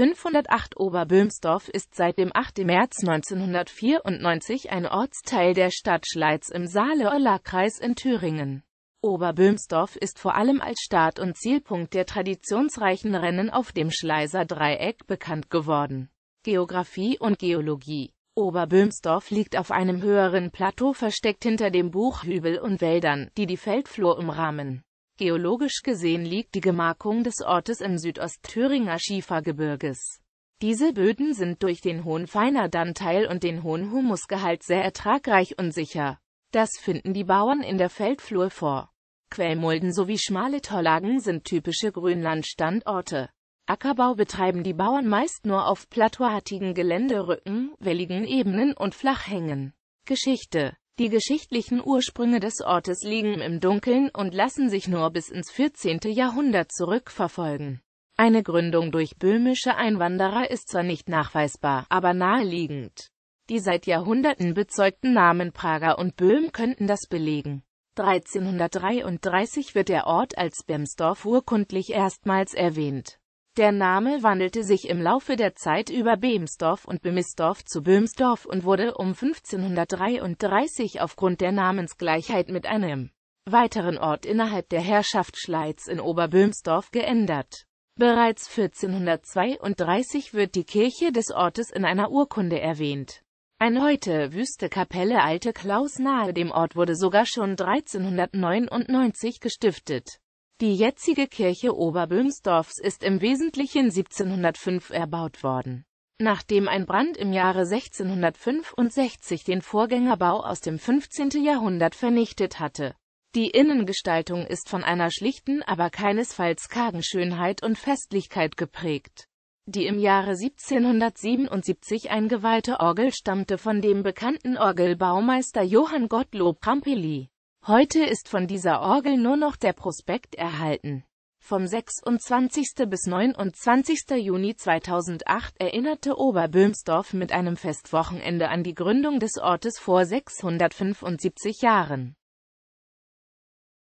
508 Oberböhmsdorf ist seit dem 8. März 1994 ein Ortsteil der Stadt Schleiz im Saale-Orla-Kreis in Thüringen. Oberböhmsdorf ist vor allem als Start- und Zielpunkt der traditionsreichen Rennen auf dem Schleiser Dreieck bekannt geworden. Geografie und Geologie Oberböhmsdorf liegt auf einem höheren Plateau versteckt hinter dem Buchhügel und Wäldern, die die Feldflur umrahmen Geologisch gesehen liegt die Gemarkung des Ortes im Südostthüringer Schiefergebirges. Diese Böden sind durch den hohen Feinerdanteil und den hohen Humusgehalt sehr ertragreich und sicher. Das finden die Bauern in der Feldflur vor. Quellmulden sowie schmale Torlagen sind typische Grünlandstandorte. Ackerbau betreiben die Bauern meist nur auf plateauartigen Geländerücken, welligen Ebenen und Flachhängen. Geschichte die geschichtlichen Ursprünge des Ortes liegen im Dunkeln und lassen sich nur bis ins 14. Jahrhundert zurückverfolgen. Eine Gründung durch böhmische Einwanderer ist zwar nicht nachweisbar, aber naheliegend. Die seit Jahrhunderten bezeugten Namen Prager und Böhm könnten das belegen. 1333 wird der Ort als Bemsdorf urkundlich erstmals erwähnt. Der Name wandelte sich im Laufe der Zeit über Behmsdorf und Bemisdorf zu Böhmsdorf und wurde um 1533 aufgrund der Namensgleichheit mit einem weiteren Ort innerhalb der Herrschaft Schleiz in Oberböhmsdorf geändert. Bereits 1432 wird die Kirche des Ortes in einer Urkunde erwähnt. Eine heute wüste Kapelle Alte Klaus nahe dem Ort wurde sogar schon 1399 gestiftet die jetzige Kirche Oberböhmsdorfs ist im Wesentlichen 1705 erbaut worden. Nachdem ein Brand im Jahre 1665 den Vorgängerbau aus dem 15. Jahrhundert vernichtet hatte. Die Innengestaltung ist von einer schlichten, aber keinesfalls kargen Schönheit und Festlichkeit geprägt. Die im Jahre 1777 eingeweihte Orgel stammte von dem bekannten Orgelbaumeister Johann Gottlob Rampelli. Heute ist von dieser Orgel nur noch der Prospekt erhalten. Vom 26. bis 29. Juni 2008 erinnerte Oberböhmsdorf mit einem Festwochenende an die Gründung des Ortes vor 675 Jahren